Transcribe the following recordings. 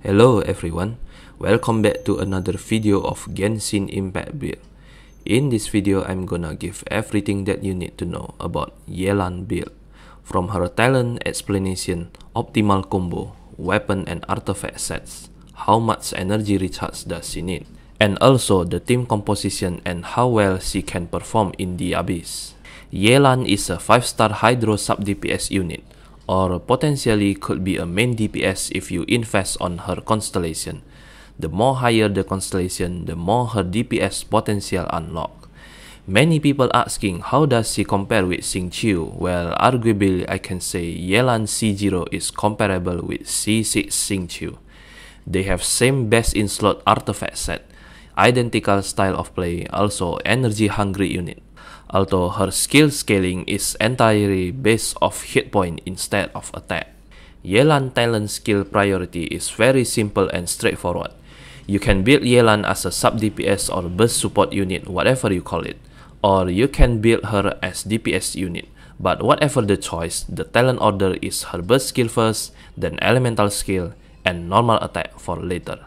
Hello everyone, welcome back to another video of Genshin Impact build. In this video, I'm gonna give everything that you need to know about Yelan build. From her talent explanation, optimal combo, weapon and artifact sets, how much energy recharge does she need, and also the team composition and how well she can perform in the Abyss. Yelan is a 5-star Hydro sub DPS unit or potentially could be a main DPS if you invest on her constellation. The more higher the constellation, the more her DPS potential unlock. Many people asking how does she compare with Xing Qiu? Well, arguably I can say Yelan C0 is comparable with C6 Xing Qiu. They have same best in slot artifact set, identical style of play, also energy hungry unit although her skill scaling is entirely based off hit point instead of attack. Yelan talent skill priority is very simple and straightforward. You can build Yelan as a sub DPS or burst support unit, whatever you call it, or you can build her as DPS unit. But whatever the choice, the talent order is her burst skill first, then elemental skill, and normal attack for later.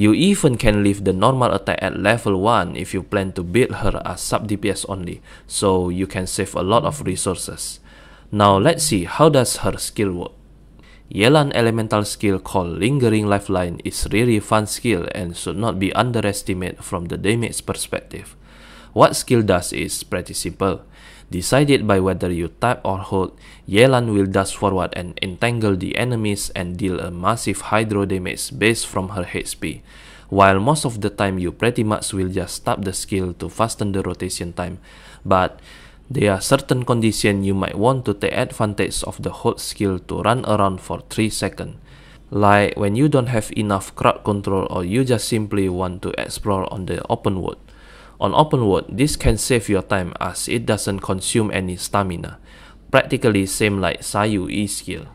You even can leave the normal attack at level 1 if you plan to build her as sub DPS only, so you can save a lot of resources. Now let's see how does her skill work. Yelan elemental skill called Lingering Lifeline is really fun skill and should not be underestimated from the damage perspective. What skill does is pretty simple decided by whether you tap or hold, Yelan will dash forward and entangle the enemies and deal a massive hydro damage based from her HP, while most of the time you pretty much will just tap the skill to fasten the rotation time, but there are certain conditions you might want to take advantage of the hold skill to run around for 3 seconds like when you don't have enough crowd control or you just simply want to explore on the open world. On open world, this can save your time as it doesn't consume any stamina, practically same like Sayu E skill.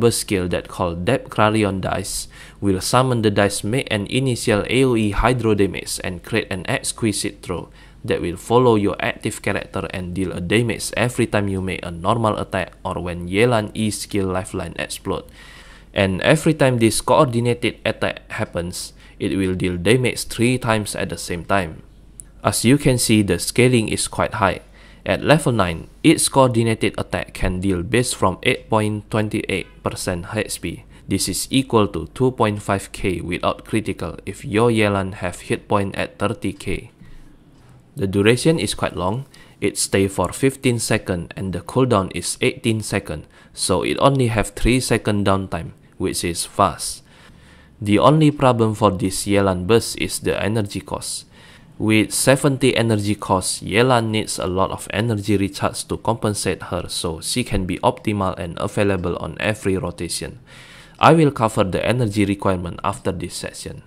burst skill that called Depth Clarion Dice will summon the dice make an initial AoE hydro damage and create an exquisite throw that will follow your active character and deal a damage every time you make a normal attack or when Yelan E skill lifeline explode. And every time this coordinated attack happens, it will deal damage 3 times at the same time. As you can see, the scaling is quite high. At level 9, its coordinated attack can deal base from 8.28% HP. This is equal to 2.5k without critical if your Yelan have hit point at 30k. The duration is quite long, it stay for 15 seconds and the cooldown is 18 seconds. so it only have 3 second downtime, which is fast. The only problem for this Yelan burst is the energy cost. With 70 energy costs, Yela needs a lot of energy recharge to compensate her so she can be optimal and available on every rotation. I will cover the energy requirement after this session.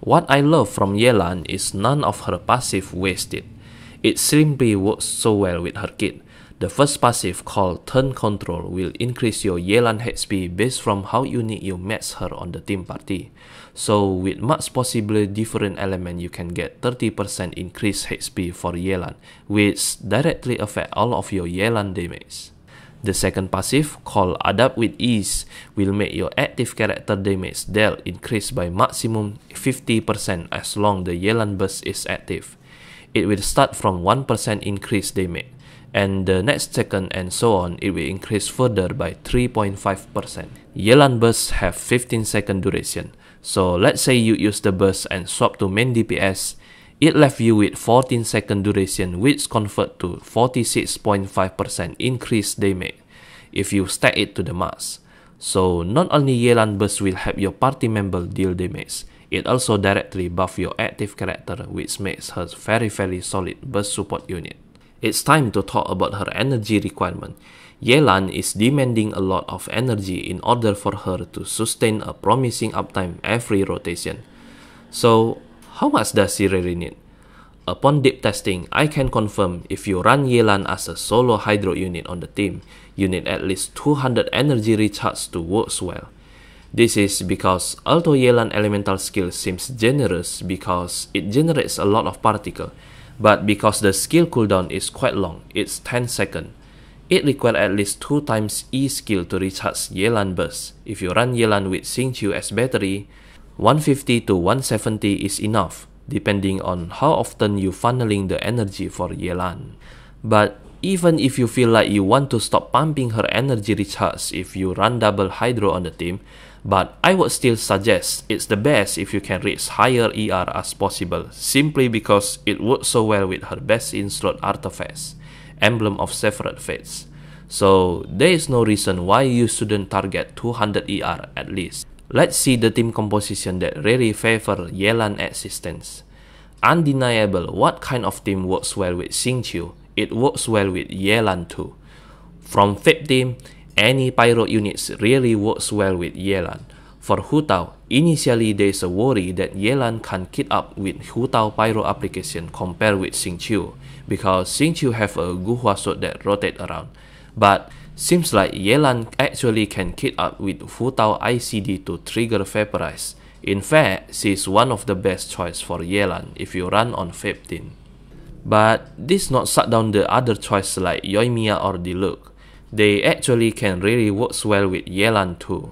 What I love from Yelan is none of her passive wasted. It simply works so well with her kit. The first passive called Turn Control will increase your Yelan HP based from how unique you match her on the team party. So with much possibly different element, you can get 30% increased HP for Yelan, which directly affect all of your Yelan damage. The second passive, called Adapt with Ease, will make your active character damage dealt increase by maximum 50% as long the Yelan burst is active. It will start from 1% increase damage, and the next second and so on, it will increase further by 3.5%. Yelan bursts have 15 second duration, so let's say you use the burst and swap to main DPS, it left you with 14 second duration which convert to 46.5% increased damage if you stack it to the max. So not only Yelan Burst will help your party member deal damage, it also directly buff your active character which makes her very very solid burst support unit. It's time to talk about her energy requirement. Yelan is demanding a lot of energy in order for her to sustain a promising uptime every rotation. So, how much does she really need? Upon deep testing, I can confirm if you run Yelan as a solo hydro unit on the team, you need at least 200 energy recharge to work well. This is because Alto Yelan elemental skill seems generous because it generates a lot of particle, but because the skill cooldown is quite long, it's 10 seconds. It requires at least 2 times E skill to recharge Yelan burst. If you run Yelan with Xingqiu as battery, 150 to 170 is enough, depending on how often you funneling the energy for Yelan. But even if you feel like you want to stop pumping her energy recharge if you run double hydro on the team, but I would still suggest it's the best if you can reach higher ER as possible, simply because it works so well with her best in slot artifacts emblem of separate fates. So there is no reason why you shouldn't target 200 ER at least. Let's see the team composition that really favor Yelan existence. Undeniable what kind of team works well with Xingqiu, it works well with Yelan too. From Fate team, any pyro units really works well with Yelan. For Hu Tao, initially there is a worry that Yelan can't keep up with Hu Tao Pyro application compared with Xingqiu, because Xingqiu have a Guhua sword that rotate around. But seems like Yelan actually can keep up with Hu Tao ICD to trigger Vaporize. In fact, she is one of the best choice for Yelan if you run on 15. But this not shut down the other choice like Yoimiya or Diluc. They actually can really works well with Yelan too.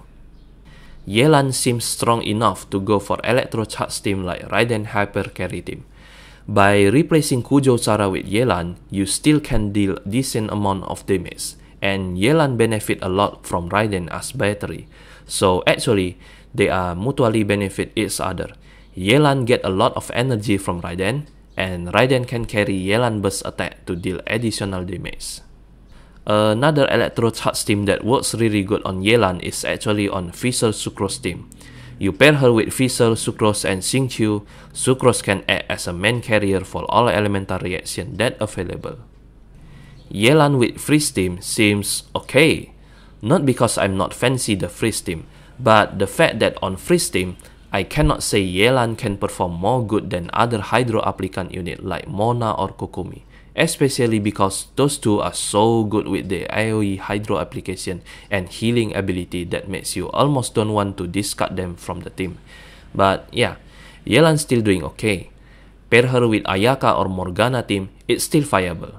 Yelan seems strong enough to go for electro charge team like Raiden Hyper Carry team. By replacing Kujo Sara with Yelan, you still can deal decent amount of damage, and Yelan benefit a lot from Raiden as battery. So actually, they are mutually benefit each other. Yelan get a lot of energy from Raiden, and Raiden can carry Yelan burst attack to deal additional damage. Another electro hot steam that works really good on Yelan is actually on Fissure Sucrose steam. You pair her with Fissure Sucrose and Xingqiu, Sucrose can act as a main carrier for all elemental reaction that available. Yelan with free steam seems okay. Not because I'm not fancy the free steam, but the fact that on free steam, I cannot say Yelan can perform more good than other hydro applicant unit like Mona or Kokumi especially because those two are so good with the AoE Hydro application and healing ability that makes you almost don't want to discard them from the team. But yeah, Yelan's still doing okay. Pair her with Ayaka or Morgana team, it's still viable.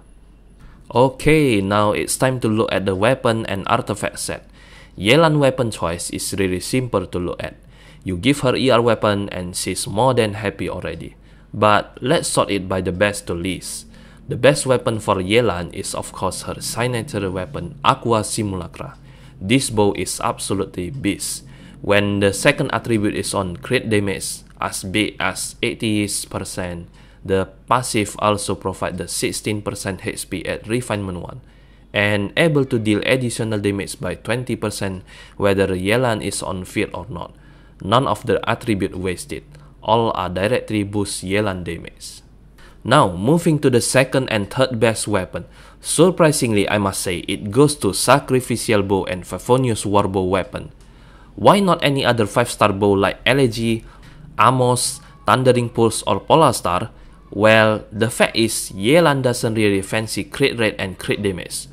Okay, now it's time to look at the weapon and artifact set. Yelan weapon choice is really simple to look at. You give her ER weapon and she's more than happy already. But let's sort it by the best to least. The best weapon for Yelan is of course her signature weapon Aqua Simulacra. This bow is absolutely beast. When the second attribute is on crit damage as big as 80%, the passive also provide the 16% HP at refinement 1 and able to deal additional damage by 20% whether Yelan is on field or not. None of the attribute wasted. All are directly boost Yelan damage. Now, moving to the second and third best weapon. Surprisingly, I must say, it goes to Sacrificial Bow and Favonius Warbow weapon. Why not any other 5-star bow like Elegy, Amos, Thundering Pulse or Polar Star? Well, the fact is, Yelan doesn't really fancy crit rate and crit damage.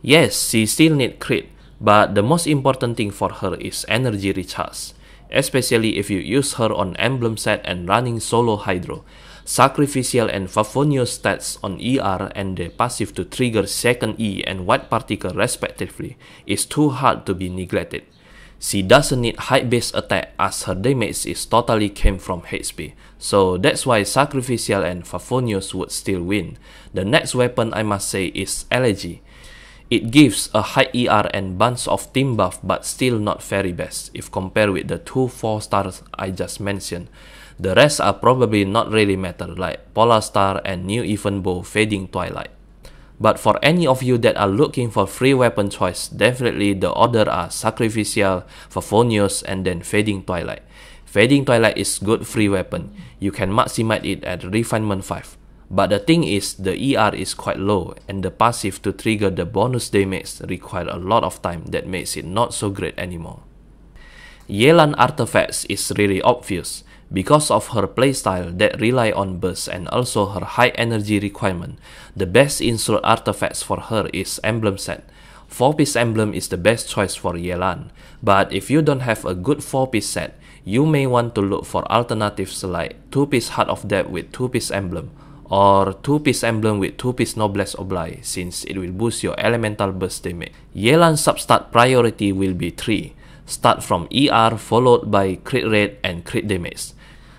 Yes, she still need crit, but the most important thing for her is energy recharge, especially if you use her on emblem set and running solo hydro sacrificial and favonius stats on ER and the passive to trigger second E and white particle respectively is too hard to be neglected. She doesn't need height based attack as her damage is totally came from HP, so that's why Sacrificial and Favonius would still win. The next weapon I must say is Elegy. It gives a high ER and bunch of team buff but still not very best if compared with the two 4 stars I just mentioned. The rest are probably not really matter like Polar Star and New Evenbow Fading Twilight. But for any of you that are looking for free weapon choice, definitely the order are Sacrificial, Favonius, and then Fading Twilight. Fading Twilight is good free weapon. You can maximize it at Refinement 5. But the thing is, the ER is quite low, and the passive to trigger the bonus damage require a lot of time that makes it not so great anymore. Yelan Artifacts is really obvious. Because of her playstyle that rely on burst and also her high energy requirement, the best insult artifacts for her is Emblem Set. 4-piece Emblem is the best choice for Yelan, but if you don't have a good 4-piece set, you may want to look for alternatives like 2-piece Heart of Death with 2-piece Emblem, or 2-piece emblem with 2-piece Noblesse Oblige since it will boost your elemental burst damage. Yelan substat priority will be 3. Start from ER followed by crit rate and crit damage.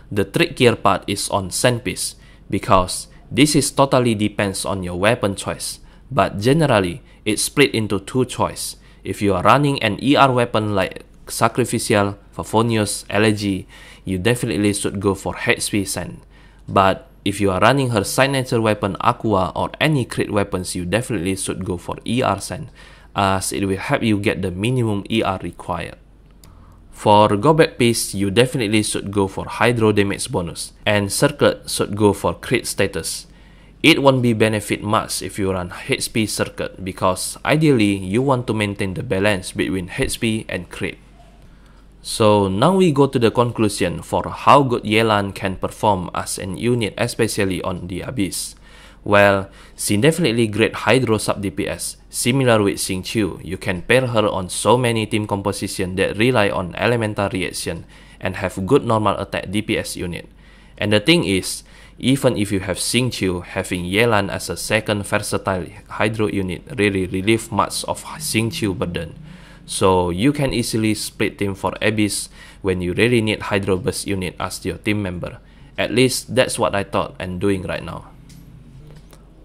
The trickier part is on sandpiece, because this is totally depends on your weapon choice, but generally, it's split into two choice. If you are running an ER weapon like Sacrificial, Favonius, Elegy, you definitely should go for HP Sand. But if you are running her signature weapon Aqua or any crit weapons, you definitely should go for ER Sand, as it will help you get the minimum ER required. For go back piece, you definitely should go for hydro damage bonus, and circuit should go for crit status. It won't be benefit much if you run HP circuit because ideally you want to maintain the balance between HP and crit. So now we go to the conclusion for how good Yelan can perform as an unit especially on the Abyss. Well, she definitely great hydro sub DPS, similar with Xing Qiu. You can pair her on so many team composition that rely on elemental reaction and have good normal attack DPS unit. And the thing is, even if you have Xing Qiu, having Yelan as a second versatile hydro unit really relieve much of Xing Qiu burden. So you can easily split team for Abyss when you really need hydro burst unit as your team member. At least that's what I thought and doing right now.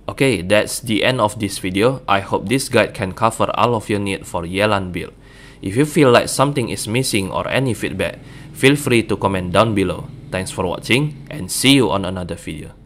Okay, that's the end of this video. I hope this guide can cover all of your need for Yelan build. If you feel like something is missing or any feedback, feel free to comment down below. Thanks for watching and see you on another video.